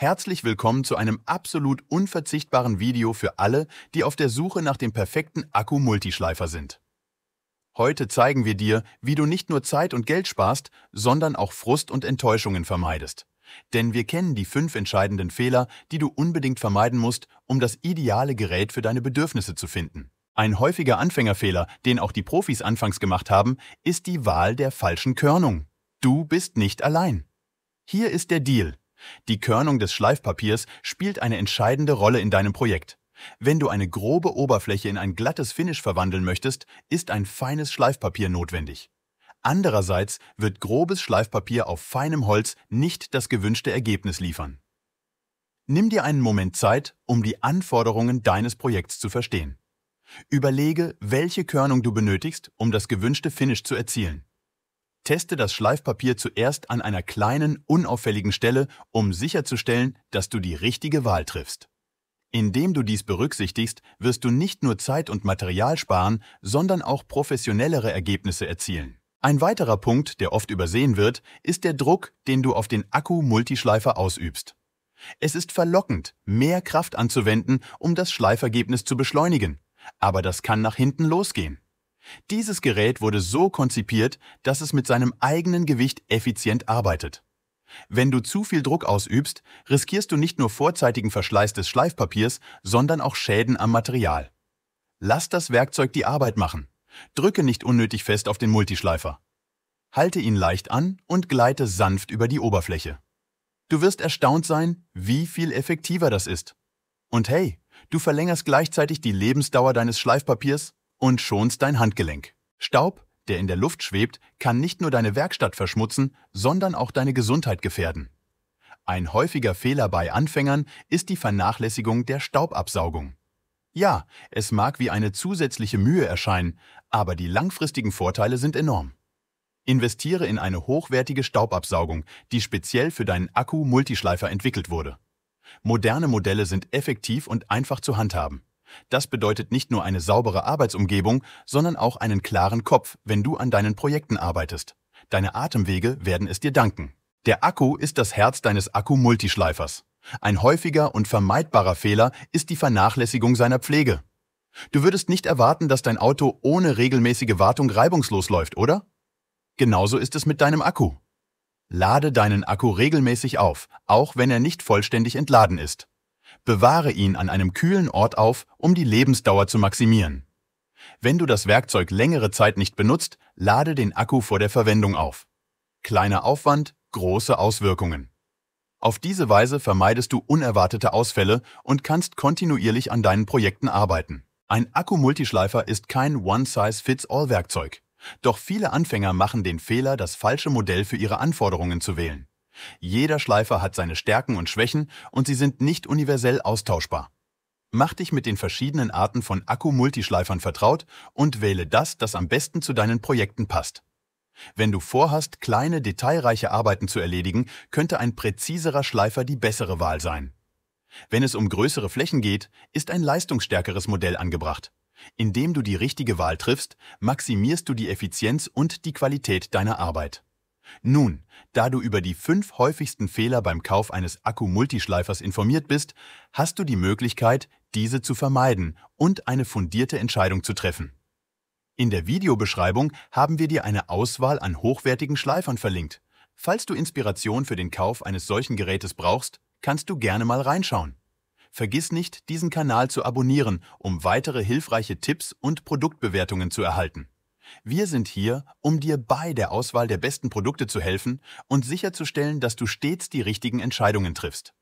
Herzlich willkommen zu einem absolut unverzichtbaren Video für alle, die auf der Suche nach dem perfekten Akku-Multischleifer sind. Heute zeigen wir dir, wie du nicht nur Zeit und Geld sparst, sondern auch Frust und Enttäuschungen vermeidest. Denn wir kennen die fünf entscheidenden Fehler, die du unbedingt vermeiden musst, um das ideale Gerät für deine Bedürfnisse zu finden. Ein häufiger Anfängerfehler, den auch die Profis anfangs gemacht haben, ist die Wahl der falschen Körnung. Du bist nicht allein. Hier ist der Deal. Die Körnung des Schleifpapiers spielt eine entscheidende Rolle in deinem Projekt. Wenn du eine grobe Oberfläche in ein glattes Finish verwandeln möchtest, ist ein feines Schleifpapier notwendig. Andererseits wird grobes Schleifpapier auf feinem Holz nicht das gewünschte Ergebnis liefern. Nimm dir einen Moment Zeit, um die Anforderungen deines Projekts zu verstehen. Überlege, welche Körnung du benötigst, um das gewünschte Finish zu erzielen. Teste das Schleifpapier zuerst an einer kleinen, unauffälligen Stelle, um sicherzustellen, dass du die richtige Wahl triffst. Indem du dies berücksichtigst, wirst du nicht nur Zeit und Material sparen, sondern auch professionellere Ergebnisse erzielen. Ein weiterer Punkt, der oft übersehen wird, ist der Druck, den du auf den Akku-Multischleifer ausübst. Es ist verlockend, mehr Kraft anzuwenden, um das Schleifergebnis zu beschleunigen, aber das kann nach hinten losgehen. Dieses Gerät wurde so konzipiert, dass es mit seinem eigenen Gewicht effizient arbeitet. Wenn du zu viel Druck ausübst, riskierst du nicht nur vorzeitigen Verschleiß des Schleifpapiers, sondern auch Schäden am Material. Lass das Werkzeug die Arbeit machen. Drücke nicht unnötig fest auf den Multischleifer. Halte ihn leicht an und gleite sanft über die Oberfläche. Du wirst erstaunt sein, wie viel effektiver das ist. Und hey, du verlängerst gleichzeitig die Lebensdauer deines Schleifpapiers und schonst dein Handgelenk. Staub, der in der Luft schwebt, kann nicht nur deine Werkstatt verschmutzen, sondern auch deine Gesundheit gefährden. Ein häufiger Fehler bei Anfängern ist die Vernachlässigung der Staubabsaugung. Ja, es mag wie eine zusätzliche Mühe erscheinen, aber die langfristigen Vorteile sind enorm. Investiere in eine hochwertige Staubabsaugung, die speziell für deinen Akku-Multischleifer entwickelt wurde. Moderne Modelle sind effektiv und einfach zu handhaben. Das bedeutet nicht nur eine saubere Arbeitsumgebung, sondern auch einen klaren Kopf, wenn du an deinen Projekten arbeitest. Deine Atemwege werden es dir danken. Der Akku ist das Herz deines Akku-Multischleifers. Ein häufiger und vermeidbarer Fehler ist die Vernachlässigung seiner Pflege. Du würdest nicht erwarten, dass dein Auto ohne regelmäßige Wartung reibungslos läuft, oder? Genauso ist es mit deinem Akku. Lade deinen Akku regelmäßig auf, auch wenn er nicht vollständig entladen ist bewahre ihn an einem kühlen Ort auf, um die Lebensdauer zu maximieren. Wenn du das Werkzeug längere Zeit nicht benutzt, lade den Akku vor der Verwendung auf. Kleiner Aufwand, große Auswirkungen. Auf diese Weise vermeidest du unerwartete Ausfälle und kannst kontinuierlich an deinen Projekten arbeiten. Ein Akku-Multischleifer ist kein One-Size-Fits-All-Werkzeug. Doch viele Anfänger machen den Fehler, das falsche Modell für ihre Anforderungen zu wählen. Jeder Schleifer hat seine Stärken und Schwächen und sie sind nicht universell austauschbar. Mach dich mit den verschiedenen Arten von Akku-Multischleifern vertraut und wähle das, das am besten zu deinen Projekten passt. Wenn du vorhast, kleine, detailreiche Arbeiten zu erledigen, könnte ein präziserer Schleifer die bessere Wahl sein. Wenn es um größere Flächen geht, ist ein leistungsstärkeres Modell angebracht. Indem du die richtige Wahl triffst, maximierst du die Effizienz und die Qualität deiner Arbeit. Nun, da du über die fünf häufigsten Fehler beim Kauf eines Akku-Multischleifers informiert bist, hast du die Möglichkeit, diese zu vermeiden und eine fundierte Entscheidung zu treffen. In der Videobeschreibung haben wir dir eine Auswahl an hochwertigen Schleifern verlinkt. Falls du Inspiration für den Kauf eines solchen Gerätes brauchst, kannst du gerne mal reinschauen. Vergiss nicht, diesen Kanal zu abonnieren, um weitere hilfreiche Tipps und Produktbewertungen zu erhalten. Wir sind hier, um dir bei der Auswahl der besten Produkte zu helfen und sicherzustellen, dass du stets die richtigen Entscheidungen triffst.